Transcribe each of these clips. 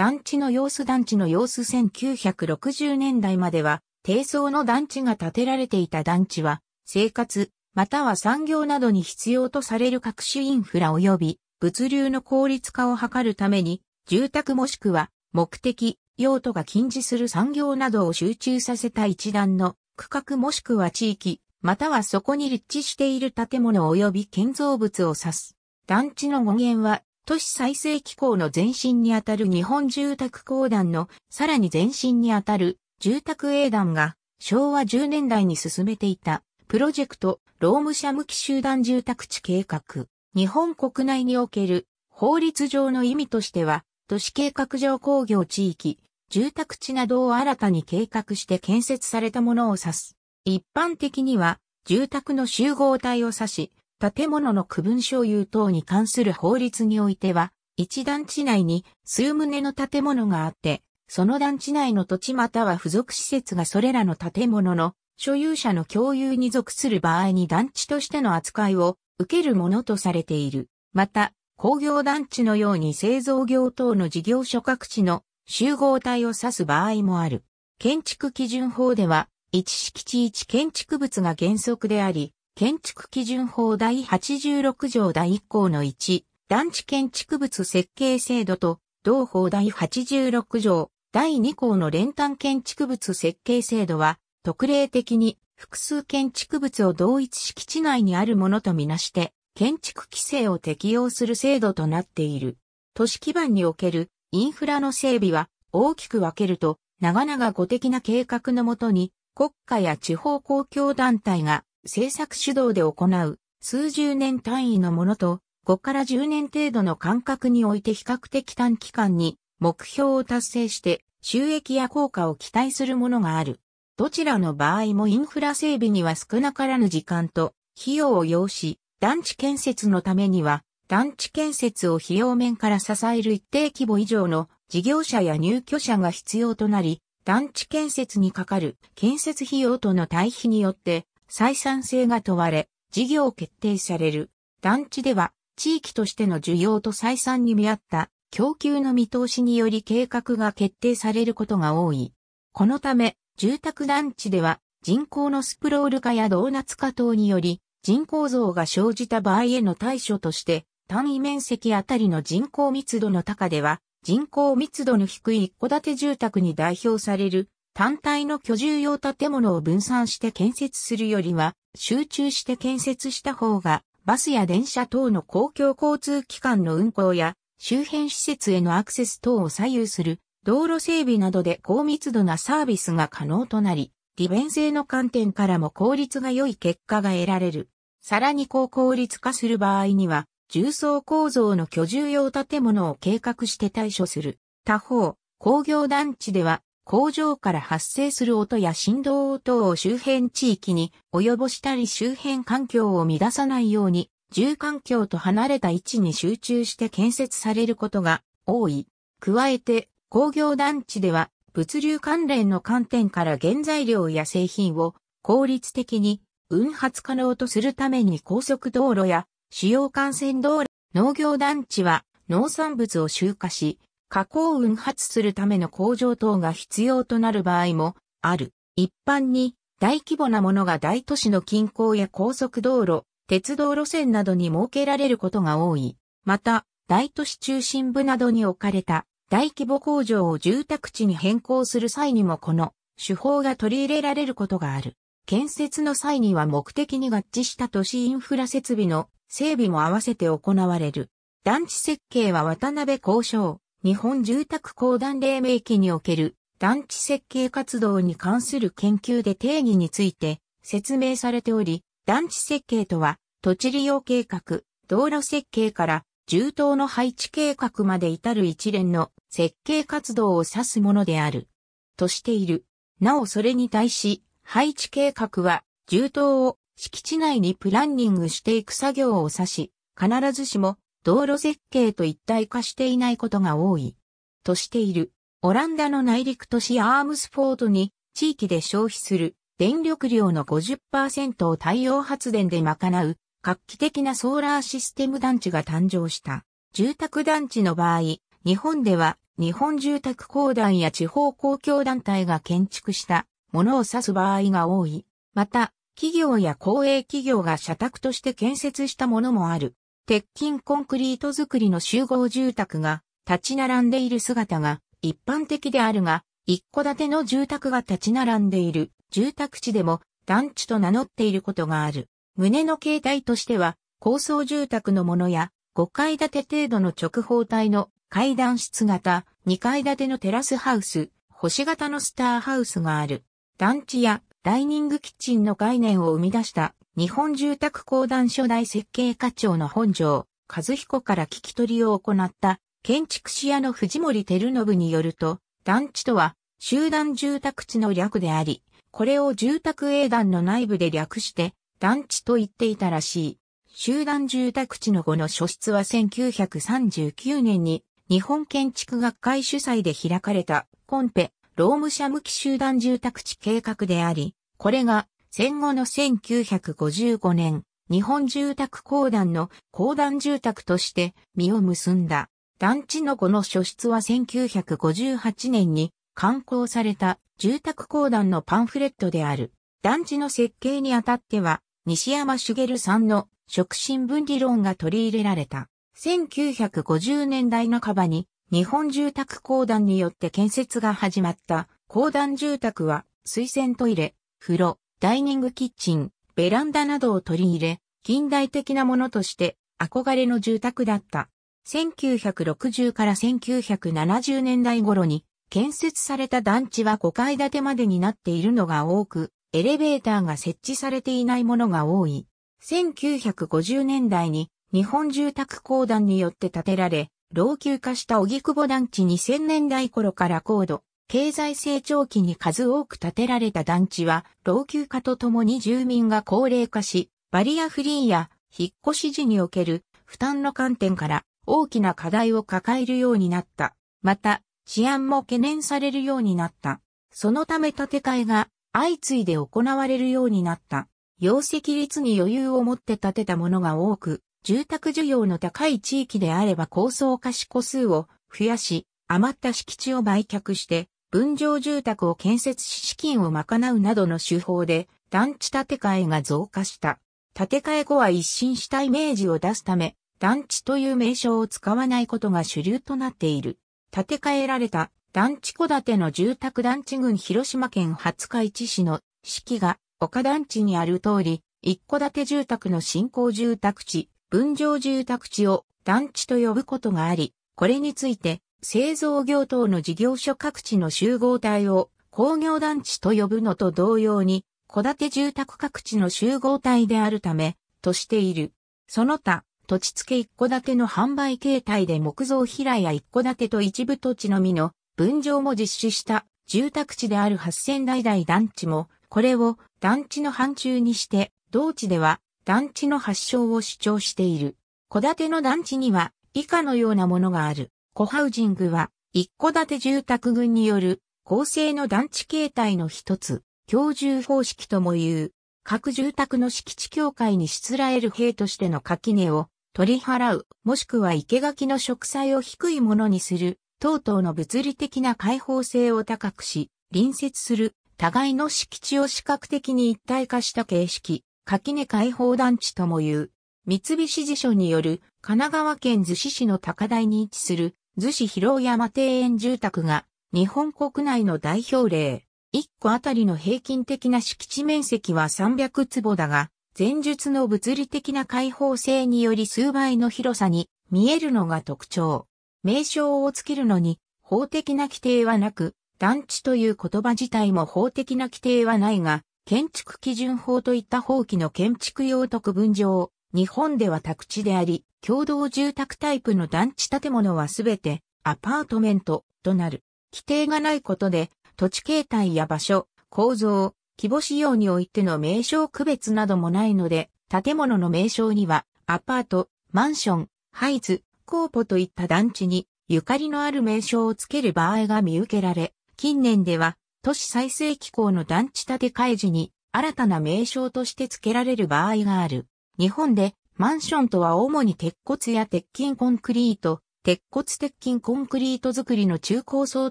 団地の様子団地の様子1960年代までは、低層の団地が建てられていた団地は、生活、または産業などに必要とされる各種インフラ及び物流の効率化を図るために、住宅もしくは目的、用途が禁止する産業などを集中させた一段の区画もしくは地域、またはそこに立地している建物及び建造物を指す。団地の語源は都市再生機構の前身にあたる日本住宅公団のさらに前身にあたる住宅営団が昭和10年代に進めていたプロジェクト労務者向き集団住宅地計画。日本国内における法律上の意味としては都市計画上工業地域、住宅地などを新たに計画して建設されたものを指す。一般的には住宅の集合体を指し、建物の区分所有等に関する法律においては、一団地内に数棟の建物があって、その団地内の土地または付属施設がそれらの建物の所有者の共有に属する場合に団地としての扱いを受けるものとされている。また、工業団地のように製造業等の事業所各地の集合体を指す場合もある。建築基準法では、一敷地一建築物が原則であり、建築基準法第86条第1項の1、団地建築物設計制度と、同法第86条第2項の連単建築物設計制度は、特例的に複数建築物を同一敷地内にあるものとみなして、建築規制を適用する制度となっている。都市基盤におけるインフラの整備は大きく分けると、長々語的な計画のもとに、国家や地方公共団体が制作主導で行う数十年単位のものと5から10年程度の間隔において比較的短期間に目標を達成して収益や効果を期待するものがある。どちらの場合もインフラ整備には少なからぬ時間と費用を要し、団地建設のためには団地建設を費用面から支える一定規模以上の事業者や入居者が必要となり、団地建設にかかる建設費用との対比によって採算性が問われ、事業決定される。団地では、地域としての需要と採算に見合った供給の見通しにより計画が決定されることが多い。このため、住宅団地では人口のスプロール化やドーナツ化等により人口増が生じた場合への対処として単位面積あたりの人口密度の高では人口密度の低い一戸建て住宅に代表される単体の居住用建物を分散して建設するよりは、集中して建設した方が、バスや電車等の公共交通機関の運行や、周辺施設へのアクセス等を左右する、道路整備などで高密度なサービスが可能となり、利便性の観点からも効率が良い結果が得られる。さらに高効率化する場合には、重層構造の居住用建物を計画して対処する。他方、工業団地では工場から発生する音や振動等を周辺地域に及ぼしたり周辺環境を乱さないように、住環境と離れた位置に集中して建設されることが多い。加えて、工業団地では、物流関連の観点から原材料や製品を効率的に運発可能とするために高速道路や主要幹線道路、農業団地は農産物を集荷し、加工を運発するための工場等が必要となる場合もある。一般に大規模なものが大都市の近郊や高速道路、鉄道路線などに設けられることが多い。また、大都市中心部などに置かれた大規模工場を住宅地に変更する際にもこの手法が取り入れられることがある。建設の際には目的に合致した都市インフラ設備の整備も合わせて行われる。団地設計は渡辺交渉、日本住宅公団黎明期における団地設計活動に関する研究で定義について説明されており、団地設計とは土地利用計画、道路設計から住棟の配置計画まで至る一連の設計活動を指すものである。としている。なおそれに対し、配置計画は住棟を敷地内にプランニングしていく作業を指し、必ずしも道路設計と一体化していないことが多い。としている。オランダの内陸都市アームスフォードに地域で消費する電力量の50%を太陽発電で賄う画期的なソーラーシステム団地が誕生した。住宅団地の場合、日本では日本住宅公団や地方公共団体が建築したものを指す場合が多い。また、企業や公営企業が社宅として建設したものもある。鉄筋コンクリート造りの集合住宅が立ち並んでいる姿が一般的であるが、一戸建ての住宅が立ち並んでいる住宅地でも団地と名乗っていることがある。胸の形態としては、高層住宅のものや5階建て程度の直方体の階段室型、2階建てのテラスハウス、星型のスターハウスがある。団地やダイニングキッチンの概念を生み出した日本住宅公団初代設計課長の本庄和彦から聞き取りを行った建築士屋の藤森照信によると、団地とは集団住宅地の略であり、これを住宅営団の内部で略して団地と言っていたらしい。集団住宅地の後の書室は1939年に日本建築学会主催で開かれたコンペ、ローム社向き集団住宅地計画であり、これが戦後の1955年、日本住宅公団の公団住宅として身を結んだ。団地のこの書室は1958年に刊行された住宅公団のパンフレットである。団地の設計にあたっては、西山茂さんの食心分離論が取り入れられた。1950年代半ばに日本住宅公団によって建設が始まった公団住宅は水洗トイレ、風呂、ダイニングキッチン、ベランダなどを取り入れ、近代的なものとして憧れの住宅だった。1960から1970年代頃に建設された団地は5階建てまでになっているのが多く、エレベーターが設置されていないものが多い。1950年代に日本住宅公団によって建てられ、老朽化した荻窪団地2000年代頃から高度、経済成長期に数多く建てられた団地は、老朽化とともに住民が高齢化し、バリアフリーや引っ越し時における負担の観点から大きな課題を抱えるようになった。また、治安も懸念されるようになった。そのため建て替えが相次いで行われるようになった。容積率に余裕を持って建てたものが多く、住宅需要の高い地域であれば高層化し個数を増やし、余った敷地を売却して、分譲住宅を建設し資金を賄うなどの手法で団地建て替えが増加した。建て替え後は一新したイメージを出すため、団地という名称を使わないことが主流となっている。建て替えられた団地戸建ての住宅団地群広島県廿日市市の四季が岡団地にある通り、一戸建て住宅の新興住宅地、分譲住宅地を団地と呼ぶことがあり、これについて製造業等の事業所各地の集合体を工業団地と呼ぶのと同様に、戸建て住宅各地の集合体であるため、としている。その他、土地付け一戸建ての販売形態で木造平屋一戸建てと一部土地のみの分譲も実施した住宅地である8000代台団地も、これを団地の範疇にして、同地では団地の発祥を主張している。戸建ての団地には以下のようなものがある。コハウジングは、一戸建て住宅群による、構成の団地形態の一つ、共住方式とも言う、各住宅の敷地境界にしつらえる兵としての垣根を取り払う、もしくは生垣の植栽を低いものにする、等々の物理的な開放性を高くし、隣接する互いの敷地を視覚的に一体化した形式、垣根開放団地とも言う。三菱地所による神奈川県逗子市の高台に位置する逗子広山庭園住宅が日本国内の代表例。1個あたりの平均的な敷地面積は300坪だが、前述の物理的な開放性により数倍の広さに見えるのが特徴。名称をつけるのに法的な規定はなく、団地という言葉自体も法的な規定はないが、建築基準法といった法規の建築用特分上、日本では宅地であり、共同住宅タイプの団地建物はすべてアパートメントとなる。規定がないことで、土地形態や場所、構造、規模仕様においての名称区別などもないので、建物の名称には、アパート、マンション、ハイズ、コーポといった団地に、ゆかりのある名称をつける場合が見受けられ、近年では、都市再生機構の団地建て替え時に、新たな名称として付けられる場合がある。日本でマンションとは主に鉄骨や鉄筋コンクリート、鉄骨鉄筋コンクリート作りの中高層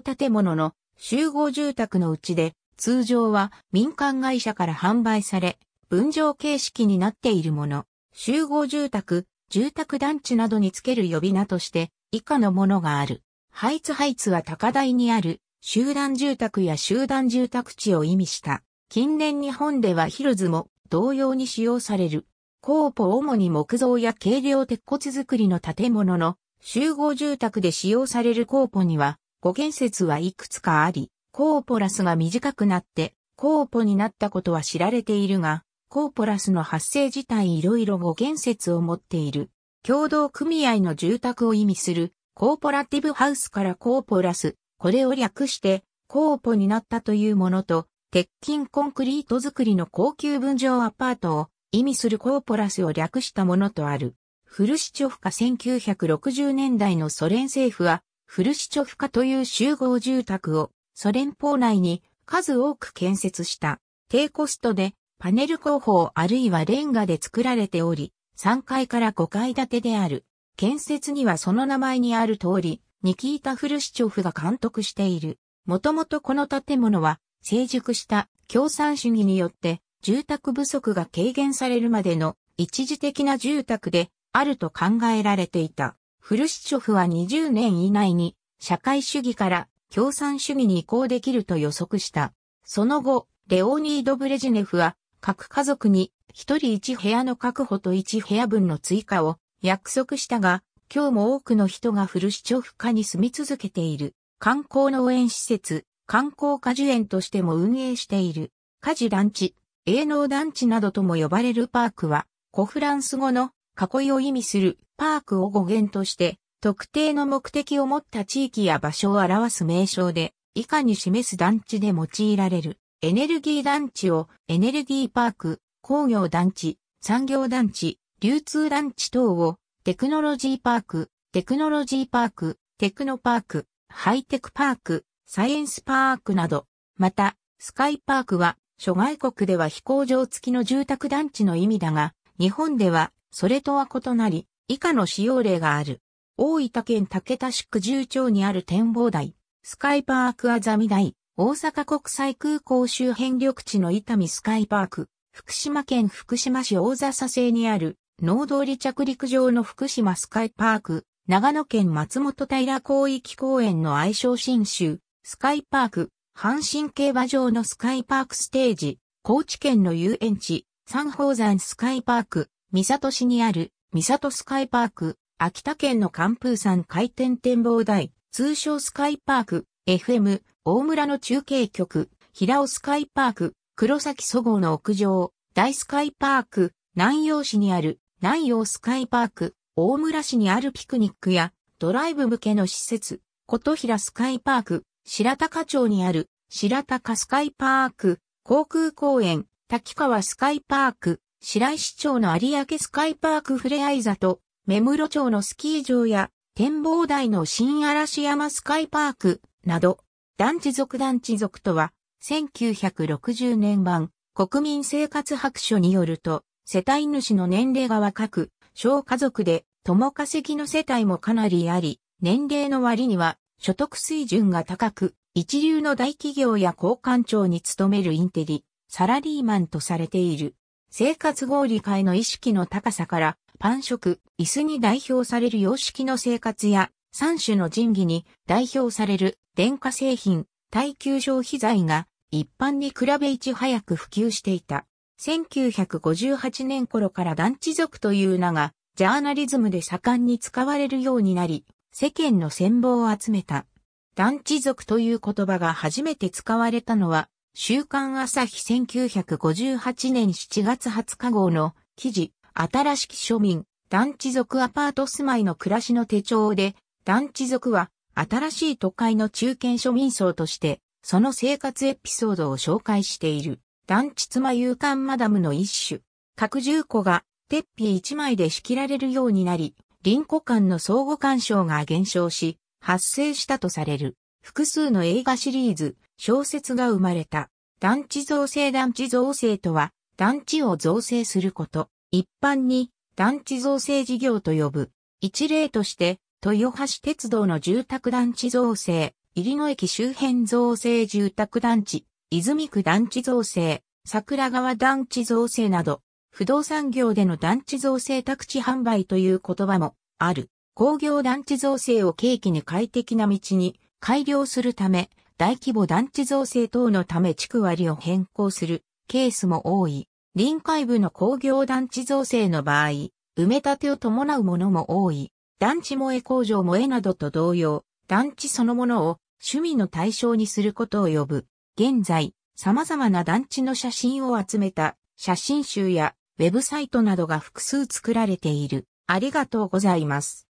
建物の集合住宅のうちで、通常は民間会社から販売され、分譲形式になっているもの、集合住宅、住宅団地などにつける呼び名として、以下のものがある。ハイツハイツは高台にある集団住宅や集団住宅地を意味した。近年日本ではヒルズも同様に使用される。コーポ主に木造や軽量鉄骨造りの建物の集合住宅で使用されるコーポには、語源説はいくつかあり、コーポラスが短くなってコーポになったことは知られているが、コーポラスの発生自体いろいろ語源説を持っている。共同組合の住宅を意味するコーポラティブハウスからコーポラス、これを略してコーポになったというものと、鉄筋コンクリート作りの高級分譲アパートを意味するコーポラスを略したものとある。フルシチョフカ1960年代のソ連政府は、フルシチョフカという集合住宅をソ連邦内に数多く建設した。低コストでパネル工法あるいはレンガで作られており、3階から5階建てである。建設にはその名前にある通り、ニキータ・フルシチョフが監督している。もともとこの建物は成熟した共産主義によって住宅不足が軽減されるまでの一時的な住宅であると考えられていた。フルシチョフは20年以内に社会主義から共産主義に移行できると予測した。その後、レオニード・ブレジネフは各家族に一人一部屋の確保と一部屋分の追加を約束したが、今日も多くの人がフルシチョフ家に住み続けている。観光農園施設、観光果樹園としても運営している。果樹団地、営農団地などとも呼ばれるパークは、古フランス語の囲いを意味するパークを語源として、特定の目的を持った地域や場所を表す名称で、以下に示す団地で用いられる。エネルギー団地をエネルギーパーク、工業団地、産業団地、流通団地等をテクノロジーパーク、テクノロジーパーク、テクノパーク、ハイテクパーク、サイエンスパークなど、また、スカイパークは諸外国では飛行場付きの住宅団地の意味だが、日本ではそれとは異なり、以下の使用例がある。大分県竹田市区十町にある展望台、スカイパークあざみ台、大阪国際空港周辺緑地の伊丹スカイパーク、福島県福島市大笹製にある、農道離着陸場の福島スカイパーク、長野県松本平広域公園の愛称新州、スカイパーク、阪神競馬場のスカイパークステージ、高知県の遊園地、三宝山スカイパーク、三里市にある、三里スカイパーク、秋田県の寒風山回転展望台、通称スカイパーク、FM、大村の中継局、平尾スカイパーク、黒崎祖号の屋上、大スカイパーク、南陽市にある、南陽スカイパーク、大村市にあるピクニックや、ドライブ向けの施設、琴平スカイパーク、白鷹町にある白鷹スカイパーク、航空公園、滝川スカイパーク、白石町の有明スカイパークふれあい座と、目室町のスキー場や展望台の新嵐山スカイパークなど、団地族団地族とは、1960年版国民生活白書によると、世帯主の年齢が若く、小家族で、共稼ぎの世帯もかなりあり、年齢の割には所得水準が高く、一流の大企業や交換庁に勤めるインテリ、サラリーマンとされている。生活合理化への意識の高さから、パン食、椅子に代表される様式の生活や、三種の神器に代表される電化製品、耐久消費財が一般に比べいち早く普及していた。1958年頃から団地族という名がジャーナリズムで盛んに使われるようになり、世間の戦望を集めた。団地族という言葉が初めて使われたのは、週刊朝日1958年7月20日号の記事、新しき庶民、団地族アパート住まいの暮らしの手帳で、団地族は新しい都会の中堅庶民層として、その生活エピソードを紹介している、団地妻勇敢マダムの一種、拡充庫が、鉄皮一枚で仕切られるようになり、林湖間の相互干渉が減少し、発生したとされる。複数の映画シリーズ、小説が生まれた。団地造成団地造成とは、団地を造成すること。一般に、団地造成事業と呼ぶ。一例として、豊橋鉄道の住宅団地造成、入野駅周辺造成住宅団地、泉区団地造成、桜川団地造成など、不動産業での団地造成宅地販売という言葉もある。工業団地造成を契機に快適な道に改良するため、大規模団地造成等のため地区割を変更するケースも多い。臨海部の工業団地造成の場合、埋め立てを伴うものも多い。団地萌え工場萌えなどと同様、団地そのものを趣味の対象にすることを呼ぶ。現在、様々な団地の写真を集めた写真集やウェブサイトなどが複数作られている。ありがとうございます。